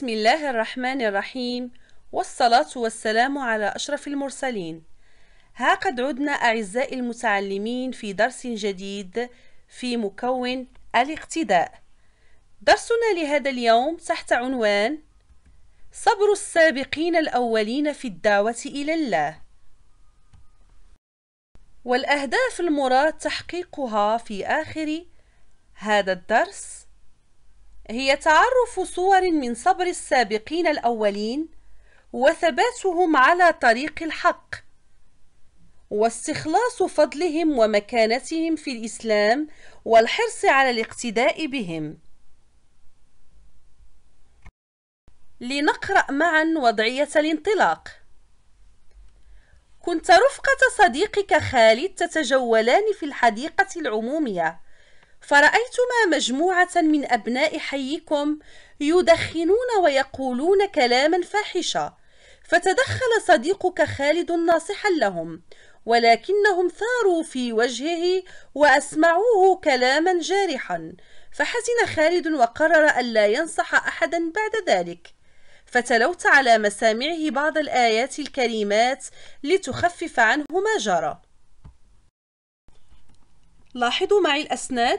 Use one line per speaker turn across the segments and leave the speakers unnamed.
بسم الله الرحمن الرحيم والصلاة والسلام على أشرف المرسلين ها قد عدنا أعزائي المتعلمين في درس جديد في مكون الاقتداء درسنا لهذا اليوم تحت عنوان صبر السابقين الأولين في الدعوة إلى الله والأهداف المراد تحقيقها في آخر هذا الدرس هي تعرف صور من صبر السابقين الأولين وثباتهم على طريق الحق واستخلاص فضلهم ومكانتهم في الإسلام والحرص على الاقتداء بهم لنقرأ معا وضعية الانطلاق كنت رفقة صديقك خالد تتجولان في الحديقة العمومية فرأيتما مجموعة من أبناء حيكم يدخنون ويقولون كلاما فاحشا فتدخل صديقك خالد ناصحا لهم ولكنهم ثاروا في وجهه وأسمعوه كلاما جارحا فحزن خالد وقرر ألا ينصح أحدا بعد ذلك فتلوت على مسامعه بعض الآيات الكريمات لتخفف عنه ما جرى لاحظوا معي الأسناد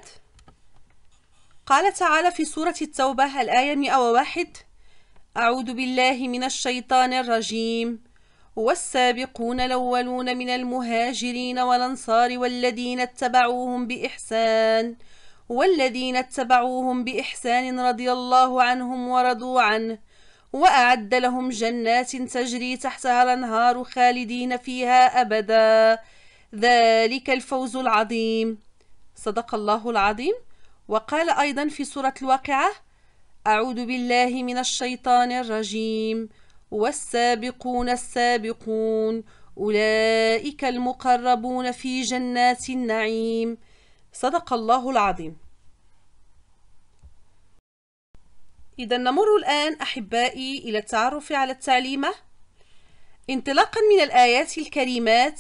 قال تعالى في سورة التوبة الآية 101 أعوذ بالله من الشيطان الرجيم والسابقون الأولون من المهاجرين والأنصار والذين اتبعوهم بإحسان والذين اتبعوهم بإحسان رضي الله عنهم ورضوا عنه وأعد لهم جنات تجري تحتها الأنهار خالدين فيها أبداً ذلك الفوز العظيم صدق الله العظيم وقال أيضا في سورة الواقعة أعوذ بالله من الشيطان الرجيم والسابقون السابقون أولئك المقربون في جنات النعيم صدق الله العظيم إذا نمر الآن أحبائي إلى التعرف على التعليمة انطلاقا من الآيات الكريمات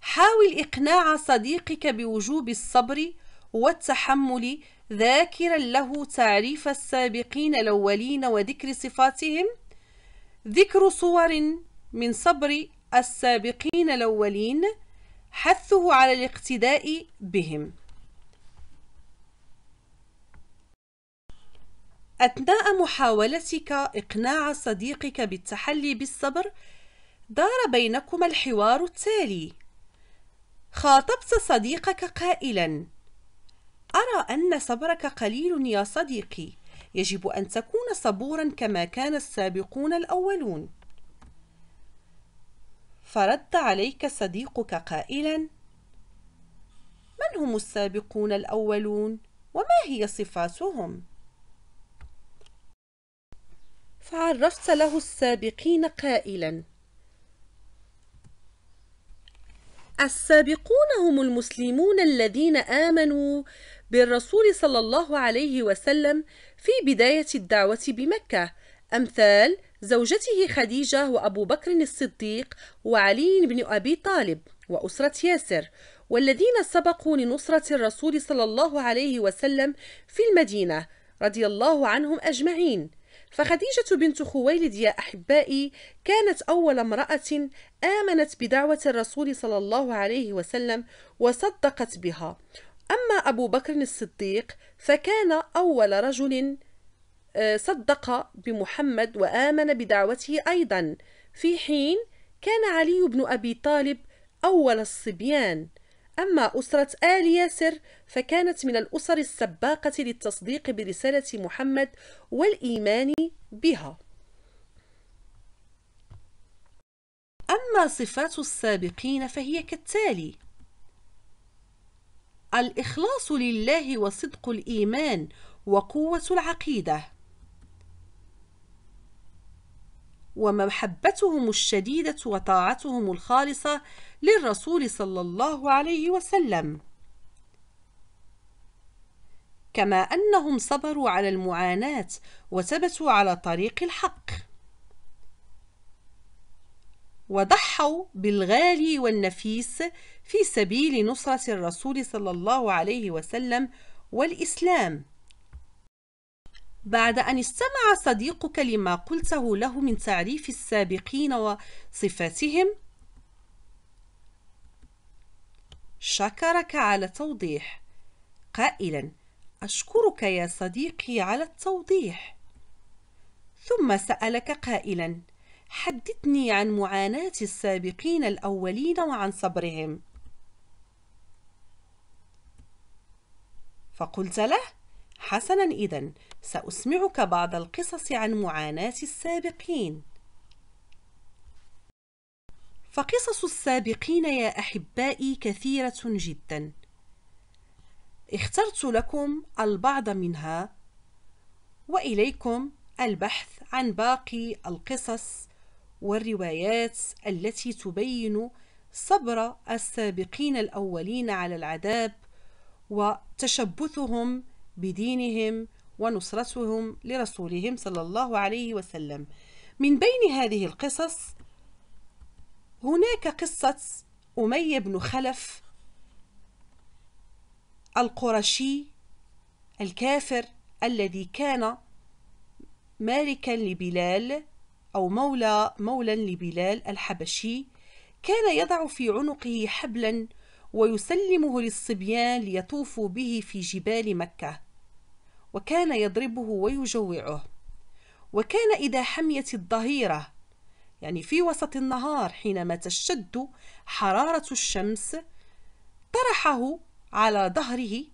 حاول إقناع صديقك بوجوب الصبر والتحمل ذاكرا له تعريف السابقين الأولين وذكر صفاتهم ذكر صور من صبر السابقين الأولين حثه على الاقتداء بهم أثناء محاولتك إقناع صديقك بالتحلي بالصبر دار بينكما الحوار التالي خاطبت صديقك قائلا أرى أن صبرك قليل يا صديقي يجب أن تكون صبورا كما كان السابقون الأولون فرد عليك صديقك قائلا من هم السابقون الأولون وما هي صفاتهم؟ فعرفت له السابقين قائلا السابقون هم المسلمون الذين آمنوا بالرسول صلى الله عليه وسلم في بداية الدعوة بمكة أمثال زوجته خديجة وأبو بكر الصديق وعلي بن أبي طالب وأسرة ياسر والذين سبقوا لنصرة الرسول صلى الله عليه وسلم في المدينة رضي الله عنهم أجمعين فخديجة بنت خويلد يا أحبائي كانت أول امرأة آمنت بدعوة الرسول صلى الله عليه وسلم وصدقت بها أما أبو بكر الصديق فكان أول رجل آه، صدق بمحمد وآمن بدعوته أيضا في حين كان علي بن أبي طالب أول الصبيان أما أسرة آل ياسر فكانت من الأسر السباقة للتصديق برسالة محمد والإيمان بها أما صفات السابقين فهي كالتالي الإخلاص لله وصدق الإيمان وقوة العقيدة ومحبتهم الشديدة وطاعتهم الخالصة للرسول صلى الله عليه وسلم كما أنهم صبروا على المعاناة وثبتوا على طريق الحق وضحوا بالغالي والنفيس في سبيل نصرة الرسول صلى الله عليه وسلم والإسلام بعد أن استمع صديقك لما قلته له من تعريف السابقين وصفاتهم شكرك على التوضيح قائلا أشكرك يا صديقي على التوضيح ثم سألك قائلا حدثني عن معاناة السابقين الأولين وعن صبرهم فقلت له حسنا إذا سأسمعك بعض القصص عن معاناة السابقين فقصص السابقين يا أحبائي كثيرة جدا اخترت لكم البعض منها وإليكم البحث عن باقي القصص والروايات التي تبين صبر السابقين الأولين على العذاب وتشبثهم بدينهم ونصرتهم لرسولهم صلى الله عليه وسلم من بين هذه القصص هناك قصة أمية بن خلف القرشي الكافر الذي كان مالكا لبلال أو مولى مولا لبلال الحبشي كان يضع في عنقه حبلا ويسلمه للصبيان ليطوفوا به في جبال مكة وكان يضربه ويجوعه وكان إذا حميت الظهيرة يعني في وسط النهار حينما تشتد حرارة الشمس طرحه على ظهره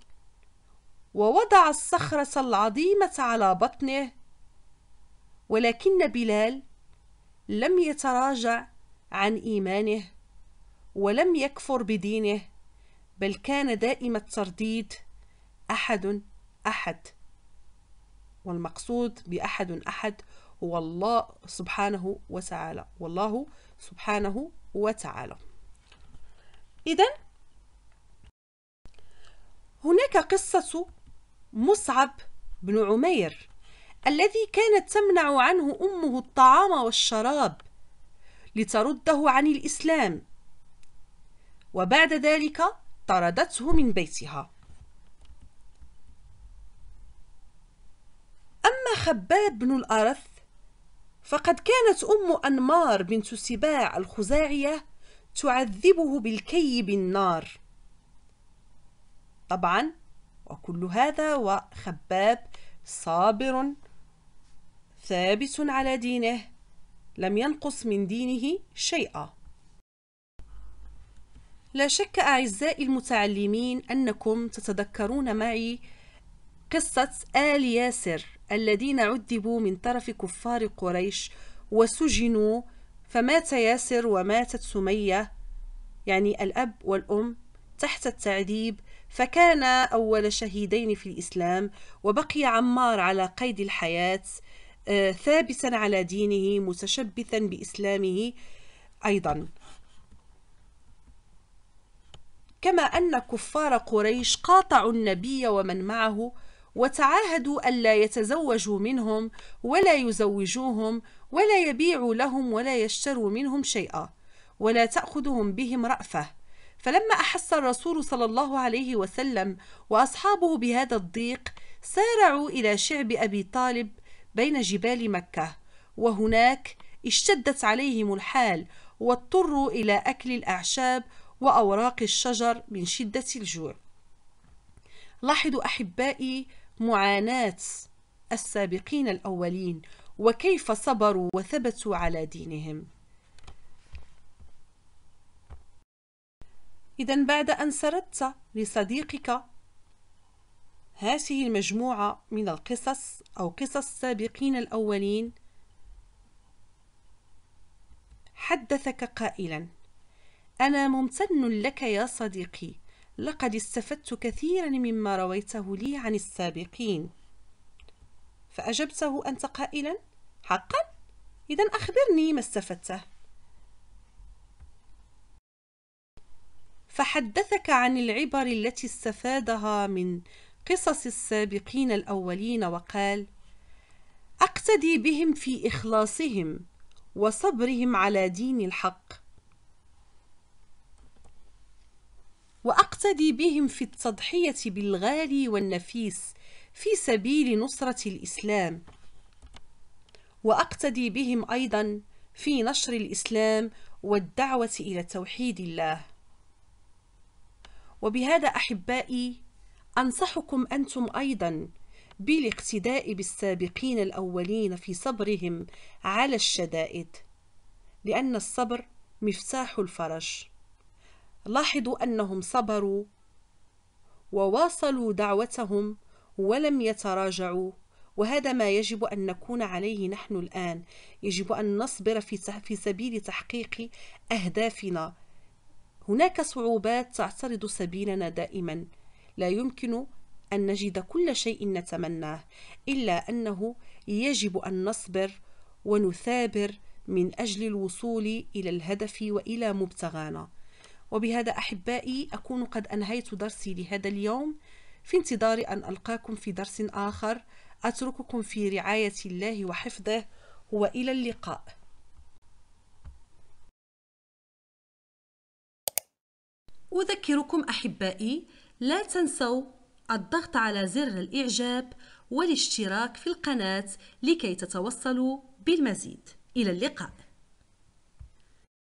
ووضع الصخرة العظيمة على بطنه ولكن بلال لم يتراجع عن إيمانه ولم يكفر بدينه بل كان دائم الترديد أحد أحد والمقصود بأحد أحد هو الله سبحانه وتعالى والله سبحانه وتعالى إذا هناك قصة مصعب بن عمير الذي كانت تمنع عنه أمه الطعام والشراب لترده عن الإسلام وبعد ذلك طردته من بيتها خباب بن الأرث فقد كانت أم أنمار بنت سباع الخزاعية تعذبه بالكي بالنار طبعا وكل هذا وخباب صابر ثابت على دينه لم ينقص من دينه شيئا لا شك أعزائي المتعلمين أنكم تتذكرون معي قصة آل ياسر الذين عذبوا من طرف كفار قريش وسجنوا فمات ياسر وماتت سمية يعني الأب والأم تحت التعذيب فكان أول شهيدين في الإسلام وبقي عمار على قيد الحياة آه، ثابتا على دينه متشبثا بإسلامه أيضا كما أن كفار قريش قاطعوا النبي ومن معه وتعاهدوا ألا يتزوجوا منهم ولا يزوجوهم ولا يبيعوا لهم ولا يشتروا منهم شيئا ولا تأخذهم بهم رأفة فلما أحس الرسول صلى الله عليه وسلم وأصحابه بهذا الضيق سارعوا إلى شعب أبي طالب بين جبال مكة وهناك اشتدت عليهم الحال واضطروا إلى أكل الأعشاب وأوراق الشجر من شدة الجوع لاحظوا أحبائي معاناة السابقين الأولين وكيف صبروا وثبتوا على دينهم إذا بعد أن سردت لصديقك هذه المجموعة من القصص أو قصص السابقين الأولين حدثك قائلا أنا ممتن لك يا صديقي لقد استفدت كثيرا مما رويته لي عن السابقين فأجبته أنت قائلا حقا إذا أخبرني ما استفدته فحدثك عن العبر التي استفادها من قصص السابقين الأولين وقال أقتدي بهم في إخلاصهم وصبرهم على دين الحق واقتدي بهم في التضحيه بالغالي والنفيس في سبيل نصره الاسلام واقتدي بهم ايضا في نشر الاسلام والدعوه الى توحيد الله وبهذا احبائي انصحكم انتم ايضا بالاقتداء بالسابقين الاولين في صبرهم على الشدائد لان الصبر مفتاح الفرج لاحظوا أنهم صبروا وواصلوا دعوتهم ولم يتراجعوا وهذا ما يجب أن نكون عليه نحن الآن يجب أن نصبر في, سبيل تحقيق أهدافنا هناك صعوبات تعترض سبيلنا دائما لا يمكن أن نجد كل شيء نتمناه إلا أنه يجب أن نصبر ونثابر من أجل الوصول إلى الهدف وإلى مبتغانا وبهذا أحبائي أكون قد أنهيت درسي لهذا اليوم في انتظار أن ألقاكم في درس آخر أترككم في رعاية الله وحفظه وإلى اللقاء أذكركم أحبائي لا تنسوا الضغط على زر الإعجاب والاشتراك في القناة لكي تتوصلوا بالمزيد إلى اللقاء